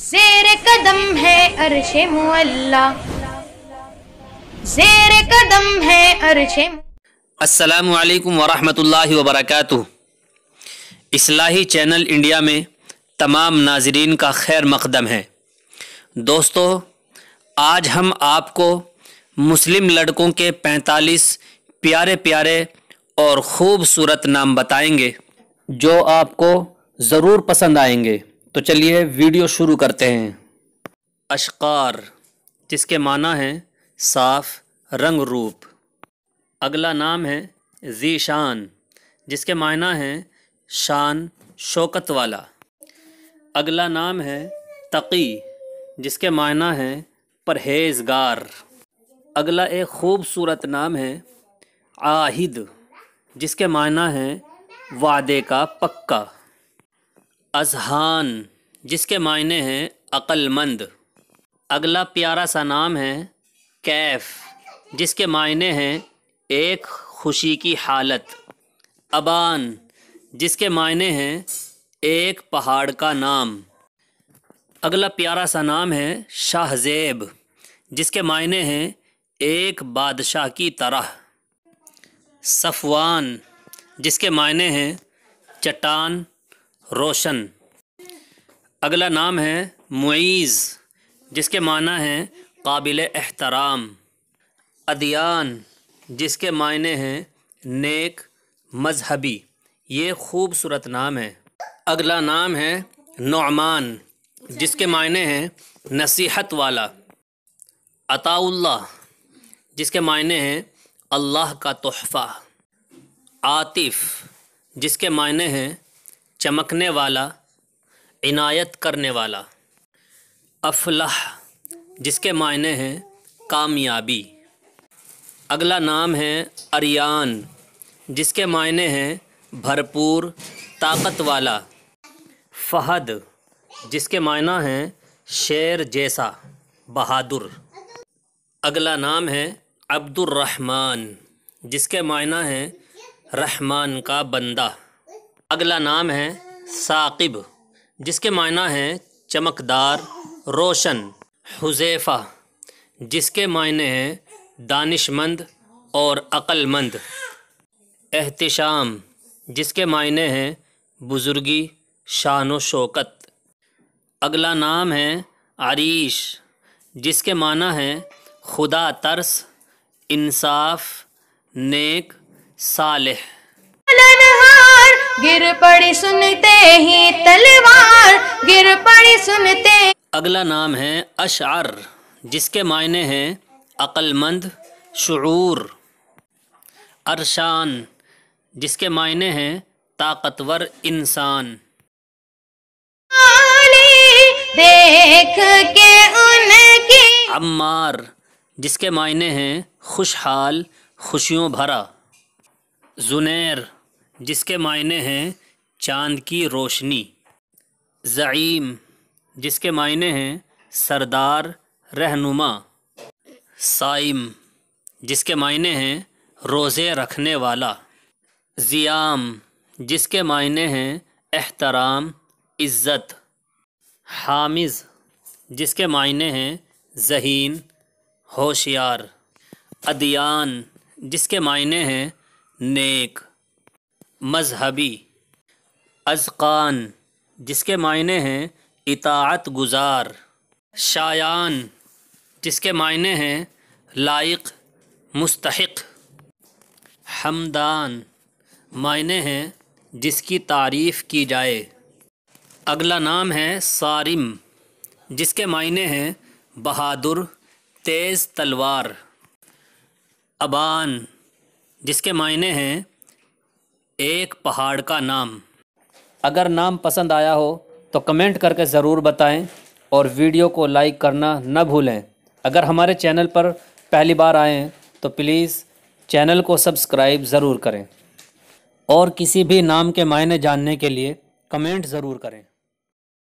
जेर कदम है अरशे मुअल्ला जेर कदम है अरशे अस्सलाम वालेकुम वरहमतुल्लाहि वबरकातुहू इस्लाही चैनल इंडिया में तमाम नाजरीन का खैर मकदम है दोस्तों आज हम आपको मुस्लिम लड़कों के 45 प्यारे प्यारे और ख़ूबसूरत नाम बताएंगे जो आपको ज़रूर पसंद आएंगे तो चलिए वीडियो शुरू करते हैं अशकार जिसके माना है साफ रंग रूप अगला नाम है जी शान जिसके मायना है शान शौकत वाला अगला नाम है तकी जिसके मायना है परहेजगार अगला एक खूबसूरत नाम है आहिद जिसके मायना है वादे का पक्का अजहान जिसके मायने हैं अक्लमंद अगला प्यारा सा नाम है कैफ जिसके मायने हैं एक खुशी की हालत अबान जिसके मायने हैं एक पहाड़ का नाम अगला प्यारा सा नाम है शाहजेब जिसके मायने हैं एक बादशाह की तरह सफ़वान जिसके मायने हैं चट्टान रोशन अगला नाम है मुईज़ जिसके माना है काबिल एहतराम अदियान जिसके मायने हैं नेक मजहबी ये खूबसूरत नाम है अगला नाम है नौमान जिसके मायने हैं नसीहत वाला अताउल्ला जिसके मायने हैं अल्लाह का तोहफ़ा आतिफ़ जिसके मायने हैं चमकने वाला इनायत करने वाला अफलाह जिसके मायने हैं कामयाबी अगला नाम है अरियान जिसके मायने हैं भरपूर ताकत वाला फहद जिसके मायना हैं शेर जैसा बहादुर अगला नाम है अब्दुलरहमान जिसके मायना हैं रहमान का बंदा अगला नाम है साकिब जिसके मायना हैं चमकदार रोशन हुजैफ़ा जिसके मायने हैं दानिशमंद और अक्लमंद एहतशाम जिसके मायने हैं बुज़ुर्गी शान शौकत अगला नाम है आरीश जिसके माना है खुदा तर्स इंसाफ नेक सालह गिर पड़ी सुनते ही तलवार गिर पड़ी सुनते अगला नाम है अशार जिसके मायने हैं अक्लमंद शुरूर अरशान जिसके मायने हैं ताकतवर इंसान देख के उनकी अम्मार जिसके मायने हैं खुशहाल खुशियों भरा जुनेर जिसके मायने हैं चांद की रोशनी ज़ईम जिसके मायने हैं सरदार रहनुमा साइम जिसके मायने हैं रोज़े रखने वाला ज़ियाम जिसके मायने हैं एहतराम इज़्ज़त हामिज़ जिसके मायने हैं जहीन होशियार अदियान जिसके मायने हैं नेक मजहबी अजकान जिसके मायने हैं इतात गुज़ार शायान जिसके मायने हैं लायक मुस्तक हमदान मायने हैं जिसकी तारीफ़ की जाए अगला नाम है सारिम जिसके मायने हैं बहादुर तेज़ तलवार अबान जिसके मायने हैं एक पहाड़ का नाम अगर नाम पसंद आया हो तो कमेंट करके ज़रूर बताएं और वीडियो को लाइक करना न भूलें अगर हमारे चैनल पर पहली बार आए हैं तो प्लीज़ चैनल को सब्सक्राइब ज़रूर करें और किसी भी नाम के मायने जानने के लिए कमेंट ज़रूर करें